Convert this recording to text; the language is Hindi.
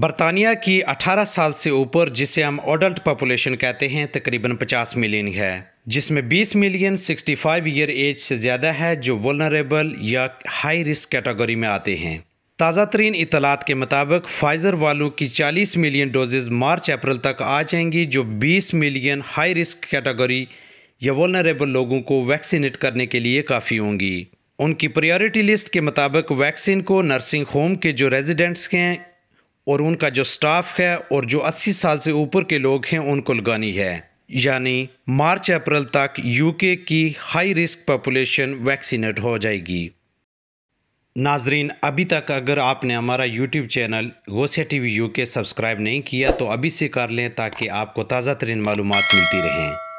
बरतानिया की 18 साल से ऊपर जिसे हम ऑडल्ट पॉपुलेशन कहते हैं तकरीबन 50 मिलियन है जिसमें 20 मिलियन 65 ईयर एज से ज़्यादा है जो वलनरेबल या हाई रिस्क कैटेगरी में आते हैं ताज़ा तरीन इतलात के मुताबिक फाइज़र वालों की 40 मिलियन डोजेज़ मार्च अप्रैल तक आ जाएंगी जो 20 मिलियन हाई रिस्क कैटेगरी या वलनरेबल लोगों को वैक्सीनेट करने के लिए काफ़ी होंगी उनकी प्रायोरिटी लिस्ट के मुताबिक वैक्सीन को नर्सिंग होम के जो रेजिडेंट्स हैं और उनका जो स्टाफ है और जो 80 साल से ऊपर के लोग हैं उनको लगानी है यानी मार्च अप्रैल तक यूके की हाई रिस्क पॉपुलेशन वैक्सीनेट हो जाएगी नाजरीन अभी तक अगर आपने हमारा YouTube channel Gosiya T V U K subscribe नहीं किया तो अभी से कर लें ताकि आपको ताज़ा तरीन मालूम मिलती रहें